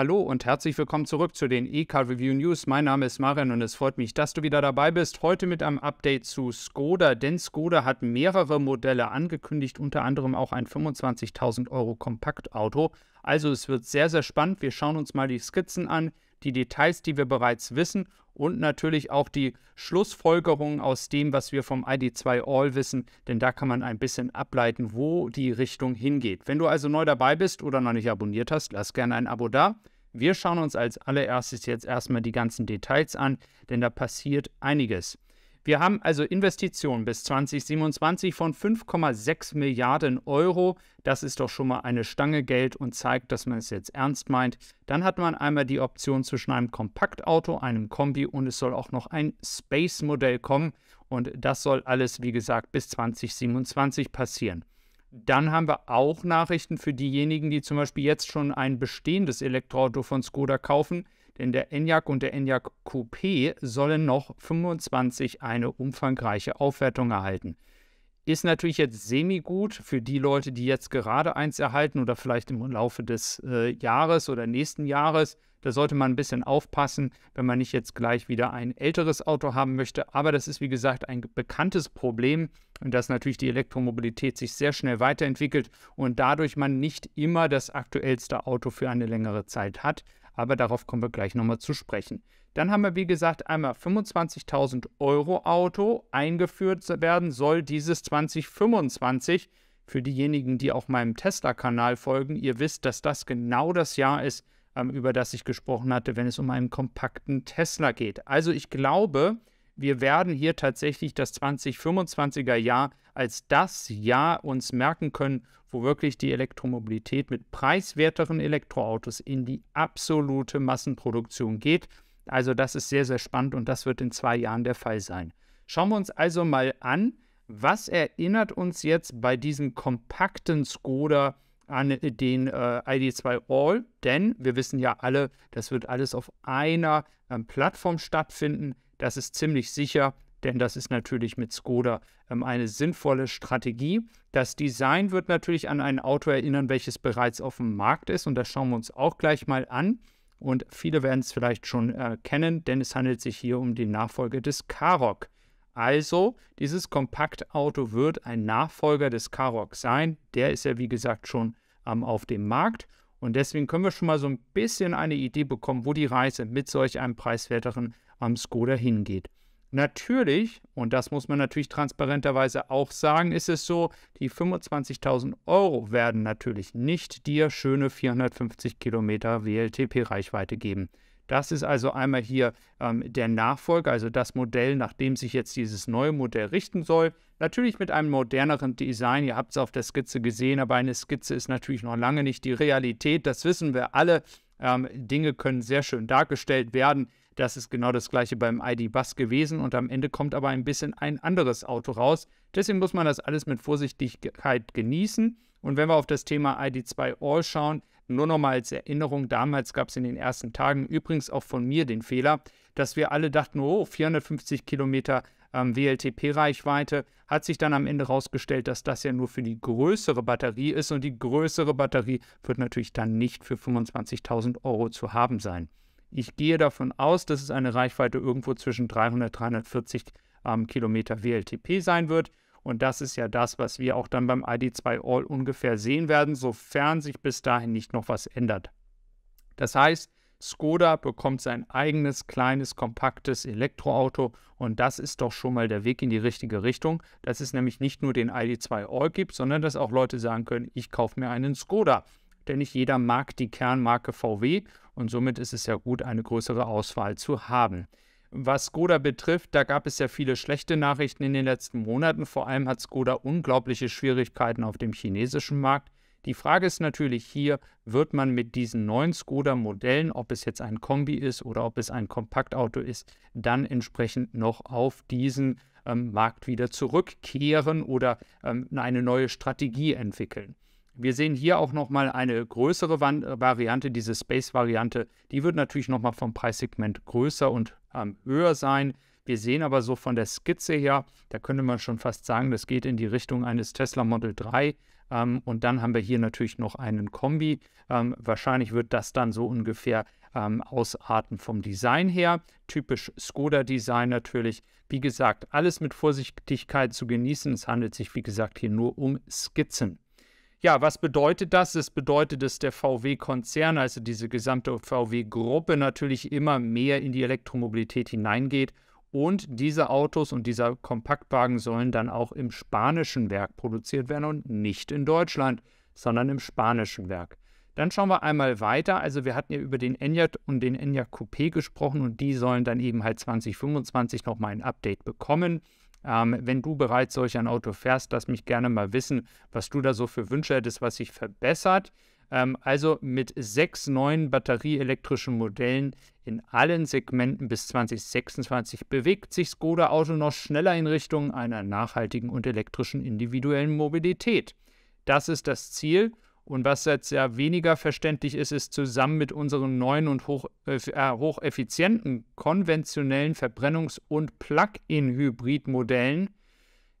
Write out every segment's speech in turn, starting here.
Hallo und herzlich willkommen zurück zu den e eCar Review News. Mein Name ist Marian und es freut mich, dass du wieder dabei bist. Heute mit einem Update zu Skoda, denn Skoda hat mehrere Modelle angekündigt, unter anderem auch ein 25.000 Euro Kompaktauto. Also es wird sehr, sehr spannend. Wir schauen uns mal die Skizzen an, die Details, die wir bereits wissen und natürlich auch die Schlussfolgerungen aus dem, was wir vom ID2 All wissen, denn da kann man ein bisschen ableiten, wo die Richtung hingeht. Wenn du also neu dabei bist oder noch nicht abonniert hast, lass gerne ein Abo da. Wir schauen uns als allererstes jetzt erstmal die ganzen Details an, denn da passiert einiges. Wir haben also Investitionen bis 2027 von 5,6 Milliarden Euro. Das ist doch schon mal eine Stange Geld und zeigt, dass man es jetzt ernst meint. Dann hat man einmal die Option zwischen einem Kompaktauto, einem Kombi und es soll auch noch ein Space-Modell kommen. Und das soll alles, wie gesagt, bis 2027 passieren. Dann haben wir auch Nachrichten für diejenigen, die zum Beispiel jetzt schon ein bestehendes Elektroauto von Skoda kaufen, denn der Enyaq und der Enyaq Coupé sollen noch 25 eine umfangreiche Aufwertung erhalten. Ist natürlich jetzt semi-gut für die Leute, die jetzt gerade eins erhalten oder vielleicht im Laufe des äh, Jahres oder nächsten Jahres da sollte man ein bisschen aufpassen, wenn man nicht jetzt gleich wieder ein älteres Auto haben möchte. Aber das ist, wie gesagt, ein bekanntes Problem, dass natürlich die Elektromobilität sich sehr schnell weiterentwickelt und dadurch man nicht immer das aktuellste Auto für eine längere Zeit hat. Aber darauf kommen wir gleich nochmal zu sprechen. Dann haben wir, wie gesagt, einmal 25.000 Euro Auto eingeführt werden soll dieses 2025. Für diejenigen, die auch meinem Tesla-Kanal folgen, ihr wisst, dass das genau das Jahr ist, ähm, über das ich gesprochen hatte, wenn es um einen kompakten Tesla geht. Also ich glaube, wir werden hier tatsächlich das 2025er Jahr als das Jahr uns merken können, wo wirklich die Elektromobilität mit preiswerteren Elektroautos in die absolute Massenproduktion geht. Also das ist sehr, sehr spannend und das wird in zwei Jahren der Fall sein. Schauen wir uns also mal an, was erinnert uns jetzt bei diesem kompakten Skoda an den äh, ID2 All, denn wir wissen ja alle, das wird alles auf einer ähm, Plattform stattfinden. Das ist ziemlich sicher, denn das ist natürlich mit Skoda ähm, eine sinnvolle Strategie. Das Design wird natürlich an ein Auto erinnern, welches bereits auf dem Markt ist und das schauen wir uns auch gleich mal an. Und viele werden es vielleicht schon äh, kennen, denn es handelt sich hier um die Nachfolge des Karoq. Also, dieses Kompaktauto wird ein Nachfolger des Karoq sein. Der ist ja, wie gesagt, schon ähm, auf dem Markt. Und deswegen können wir schon mal so ein bisschen eine Idee bekommen, wo die Reise mit solch einem preiswerteren ähm, Skoda hingeht. Natürlich, und das muss man natürlich transparenterweise auch sagen, ist es so, die 25.000 Euro werden natürlich nicht dir schöne 450 Kilometer WLTP-Reichweite geben. Das ist also einmal hier ähm, der Nachfolger, also das Modell, nach dem sich jetzt dieses neue Modell richten soll. Natürlich mit einem moderneren Design, ihr habt es auf der Skizze gesehen, aber eine Skizze ist natürlich noch lange nicht die Realität, das wissen wir alle. Ähm, Dinge können sehr schön dargestellt werden. Das ist genau das gleiche beim ID-Bus gewesen und am Ende kommt aber ein bisschen ein anderes Auto raus. Deswegen muss man das alles mit Vorsichtigkeit genießen. Und wenn wir auf das Thema ID2 All schauen, nur nochmal als Erinnerung, damals gab es in den ersten Tagen übrigens auch von mir den Fehler, dass wir alle dachten, oh, 450 Kilometer ähm, WLTP-Reichweite, hat sich dann am Ende herausgestellt, dass das ja nur für die größere Batterie ist und die größere Batterie wird natürlich dann nicht für 25.000 Euro zu haben sein. Ich gehe davon aus, dass es eine Reichweite irgendwo zwischen 300 und 340 ähm, Kilometer WLTP sein wird. Und das ist ja das, was wir auch dann beim ID2 All ungefähr sehen werden, sofern sich bis dahin nicht noch was ändert. Das heißt, Skoda bekommt sein eigenes kleines, kompaktes Elektroauto und das ist doch schon mal der Weg in die richtige Richtung, dass es nämlich nicht nur den ID2 All gibt, sondern dass auch Leute sagen können, ich kaufe mir einen Skoda. Denn nicht jeder mag die Kernmarke VW und somit ist es ja gut, eine größere Auswahl zu haben. Was Skoda betrifft, da gab es ja viele schlechte Nachrichten in den letzten Monaten. Vor allem hat Skoda unglaubliche Schwierigkeiten auf dem chinesischen Markt. Die Frage ist natürlich hier, wird man mit diesen neuen Skoda-Modellen, ob es jetzt ein Kombi ist oder ob es ein Kompaktauto ist, dann entsprechend noch auf diesen ähm, Markt wieder zurückkehren oder ähm, eine neue Strategie entwickeln. Wir sehen hier auch nochmal eine größere Variante, diese Space-Variante. Die wird natürlich nochmal vom Preissegment größer und ähm, höher sein. Wir sehen aber so von der Skizze her, da könnte man schon fast sagen, das geht in die Richtung eines Tesla Model 3. Ähm, und dann haben wir hier natürlich noch einen Kombi. Ähm, wahrscheinlich wird das dann so ungefähr ähm, ausarten vom Design her. Typisch Skoda-Design natürlich. Wie gesagt, alles mit Vorsichtigkeit zu genießen. Es handelt sich, wie gesagt, hier nur um Skizzen. Ja, was bedeutet das? Es bedeutet, dass der VW-Konzern, also diese gesamte VW-Gruppe, natürlich immer mehr in die Elektromobilität hineingeht. Und diese Autos und dieser Kompaktwagen sollen dann auch im spanischen Werk produziert werden und nicht in Deutschland, sondern im spanischen Werk. Dann schauen wir einmal weiter. Also wir hatten ja über den Enyaq und den Enyaq Coupé gesprochen und die sollen dann eben halt 2025 nochmal ein Update bekommen. Ähm, wenn du bereits solch ein Auto fährst, lass mich gerne mal wissen, was du da so für Wünsche hättest, was sich verbessert. Ähm, also mit sechs neuen batterieelektrischen Modellen in allen Segmenten bis 2026 bewegt sich Skoda Auto noch schneller in Richtung einer nachhaltigen und elektrischen individuellen Mobilität. Das ist das Ziel und was jetzt ja weniger verständlich ist, ist zusammen mit unseren neuen und hoch, äh, äh, hocheffizienten konventionellen Verbrennungs- und Plug-in-Hybrid-Modellen,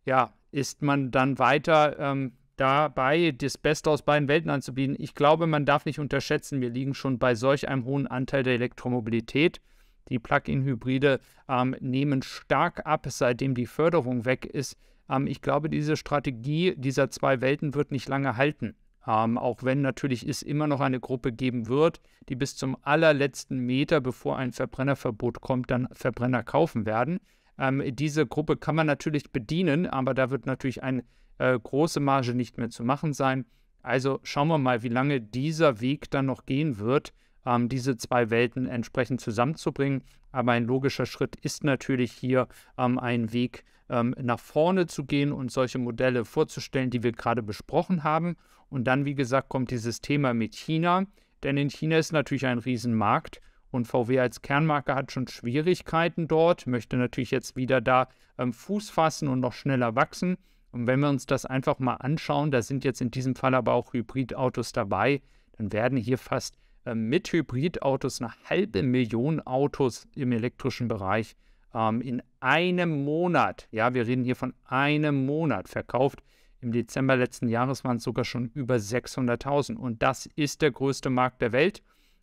ja, ist man dann weiter ähm, dabei, das Beste aus beiden Welten anzubieten. Ich glaube, man darf nicht unterschätzen, wir liegen schon bei solch einem hohen Anteil der Elektromobilität. Die Plug-in-Hybride ähm, nehmen stark ab, seitdem die Förderung weg ist. Ähm, ich glaube, diese Strategie dieser zwei Welten wird nicht lange halten. Ähm, auch wenn natürlich es immer noch eine Gruppe geben wird, die bis zum allerletzten Meter, bevor ein Verbrennerverbot kommt, dann Verbrenner kaufen werden. Ähm, diese Gruppe kann man natürlich bedienen, aber da wird natürlich eine äh, große Marge nicht mehr zu machen sein. Also schauen wir mal, wie lange dieser Weg dann noch gehen wird, ähm, diese zwei Welten entsprechend zusammenzubringen. Aber ein logischer Schritt ist natürlich hier ähm, ein Weg ähm, nach vorne zu gehen und solche Modelle vorzustellen, die wir gerade besprochen haben. Und dann, wie gesagt, kommt dieses Thema mit China. Denn in China ist natürlich ein Riesenmarkt und VW als Kernmarke hat schon Schwierigkeiten dort, möchte natürlich jetzt wieder da ähm, Fuß fassen und noch schneller wachsen. Und wenn wir uns das einfach mal anschauen, da sind jetzt in diesem Fall aber auch Hybridautos dabei, dann werden hier fast äh, mit Hybridautos eine halbe Million Autos im elektrischen Bereich ähm, in einem Monat, ja, wir reden hier von einem Monat verkauft. Im Dezember letzten Jahres waren es sogar schon über 600.000 und das ist der größte Markt der Welt.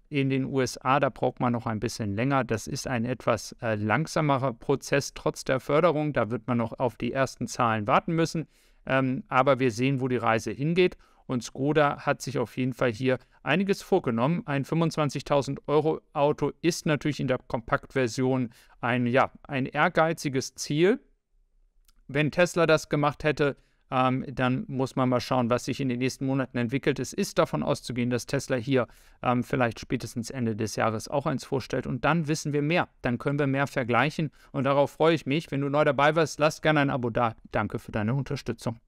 In den USA, da braucht man noch ein bisschen länger. Das ist ein etwas äh, langsamerer Prozess trotz der Förderung. Da wird man noch auf die ersten Zahlen warten müssen. Ähm, aber wir sehen, wo die Reise hingeht. Und Skoda hat sich auf jeden Fall hier einiges vorgenommen. Ein 25.000 Euro Auto ist natürlich in der Kompaktversion ein, ja, ein ehrgeiziges Ziel. Wenn Tesla das gemacht hätte, ähm, dann muss man mal schauen, was sich in den nächsten Monaten entwickelt. Es ist davon auszugehen, dass Tesla hier ähm, vielleicht spätestens Ende des Jahres auch eins vorstellt und dann wissen wir mehr. Dann können wir mehr vergleichen und darauf freue ich mich. Wenn du neu dabei warst, lass gerne ein Abo da. Danke für deine Unterstützung.